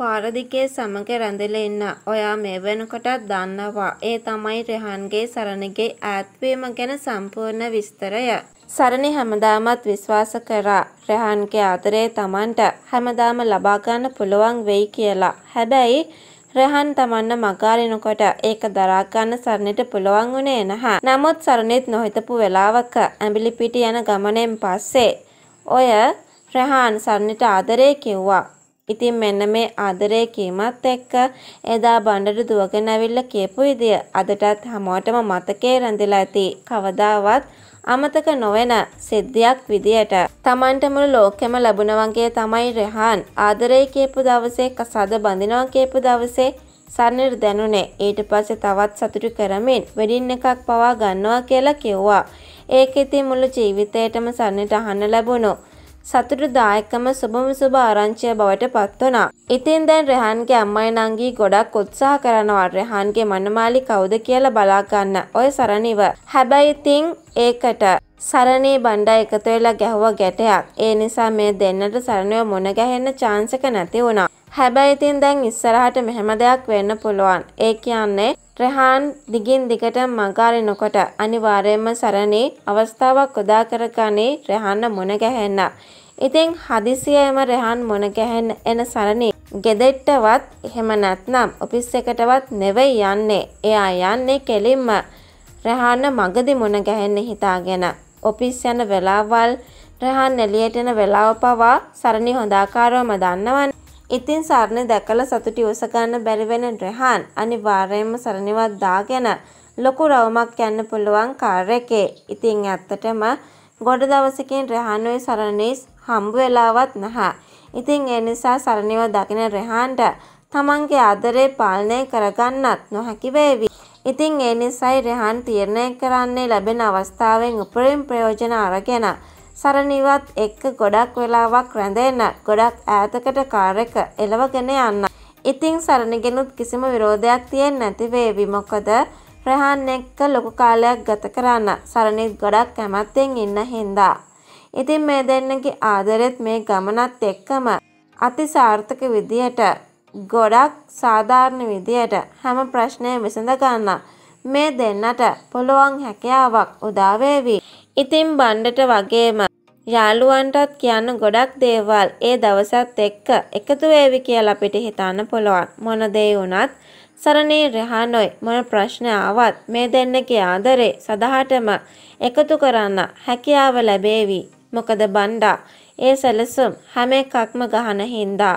පාරදිගේ සමග රැඳිලා ඉන්න ඔයා මේ වෙනකොටත් දන්නවා. ඒ තමයි රෙහන්ගේ සරණගේ ඈත්වීම ගැන සම්පූර්ණ විස්තරය. සරණි හැමදාමත් විශ්වාස කරා රෙහන්ගේ ආදරේ Tamanට හැමදාම ලබා ගන්න පුළුවන් වෙයි කියලා. හැබැයි රහන් තමන්න මගාරිනකොට ඒක දරා ගන්න සරණට පුළුවන් වුණේ නැහැ. නමුත් සරණෙත් නොහිතපු වෙලාවක ඇඹිලිපිට යන ගමනෙන් පස්සේ ඔය රහන් සරණට ආදරේ කිව්වා. ඉතින් මෙන්න මේ ආදරය කීමත් එක්ක එදා බණ්ඩට දුවගෙන ඇවිල්ලා කියපු විදිය අදටත් හැමෝටම මතකේ රැඳිලා ඇති කවදාවත් අමතක නොවන සිද්ධියක් විදියට Tamanට මුළු ලෝකෙම ලැබුණ වගේ තමයි රෙහාන් ආදරය කියපු දවසේ කසාද බඳිනවා කියපු දවසේ සරණට දැනුනේ ඊට පස්සේ තවත් සතුටු කරමින් වෙඩින් එකක් පවා ගන්නවා කියලා කිව්වා ඒක ඉතින් මුළු ජීවිතේටම සරණට අහන්න ලැබුණා සතුටුදායකම සුබම සුබ ආරංචිය බවට පත් වුණා. ඉතින් දැන් රෙහන්ගේ අම්මයි නංගී ගොඩක් උත්සාහ කරනවා රෙහන්ගේ මනමාලි කවුද කියලා බලා ගන්න. ඔය සරණිව. හැබැයි ඉතින් ඒකට සරණේ බණ්ඩා එකතු වෙලා ගැහුවා ගැටයක්. ඒ නිසා මේ දෙන්නට සරණිව මුණ ගැහෙන්න chance එක නැති වුණා. හැබැයි ඉතින් දැන් ඉස්සරහට මෙහෙම දෙයක් වෙන්න පුළුවන්. ඒ කියන්නේ රෙහාන් දිගින් දිගට මඟහරිනකොට අනිවාර්යයෙන්ම සරණේ අවස්ථාවක් උදා කරගන්නේ රෙහාන්න මුණ ගැහෙන්න. ඉතින් හදිසියෙම රෙහන් මොන ගැහෙන්න එන සරණි ගෙදෙට්ටවත් එහෙම නැත්නම් ඔෆිස් එකටවත් නෙවෙයි යන්නේ. එයා යන්නේ කෙලින්ම රෙහන්න මගදි මොන ගැහෙන්න හිතාගෙන. ඔෆිස් යන වෙලාවල් රෙහන් එළියට එන වෙලාව පවා සරණි හොඳාකාරවම දන්නවනේ. ඉතින් සරණි දැකලා සතුටි උස ගන්න බැරි වෙන රෙහන් අනිවාර්යයෙන්ම සරණිවත් දාගෙන ලොකු රවුමක් යන්න පුළුවන් කාර් එකේ. ඉතින් ඇත්තටම ගොඩ දවසකින් රෙහන් ওই සරණිස් හම්බ වෙලාවත් නැහැ. ඉතින් ඒ නිසා සරණිව දකින රෙහාන්ට තමන්ගේ ආදරේ පාලනය කරගන්නත් නොහැකි වේවි. ඉතින් ඒ නිසායි රෙහාන් තීරණය කරන්නේ ලැබෙන අවස්ථාවෙන් උපරිම ප්‍රයෝජන අරගෙන සරණිවත් එක්ක ගොඩක් වෙලාවක් රැඳෙන්න ගොඩක් ඈතකට කාර් එක එලවගෙන යන්න. ඉතින් සරණගෙනුත් කිසිම විරෝධයක් තියෙන්නේ නැති වේවි. මොකද රෙහාන් එක්ක ලොකු කාලයක් ගත කරන්න සරණිත් ගොඩක් කැමැත්තෙන් ඉන්න හින්දා. ඉතින් මේ දෙන්නගේ ආදරෙත් මේ ගමනත් එක්කම අති සාර්ථක විදියට ගොඩක් සාධාරණ විදියට හැම ප්‍රශ්නය විසඳ ගන්න මේ දෙන්නට පුළුවන් හැකියාවක් උදාවේවි. ඉතින් බණ්ඩට වගේම යාළුවන්ටත් කියන්න ගොඩක් දේවල් ඒ දවසත් එක්ක එකතු වේවි කියලා අපිට හිතන්න පුළුවන්. මොන දේ වුණත් සරණේ රහනොයි මොන ප්‍රශ්න ආවත් මේ දෙන්නගේ ආදරේ සදහටම එකතු කරන්න හැකියාව ලැබේවි. මොකද බණ්ඩා ඒ සැලසුම් හැම එකක්ම ගහන හින්දා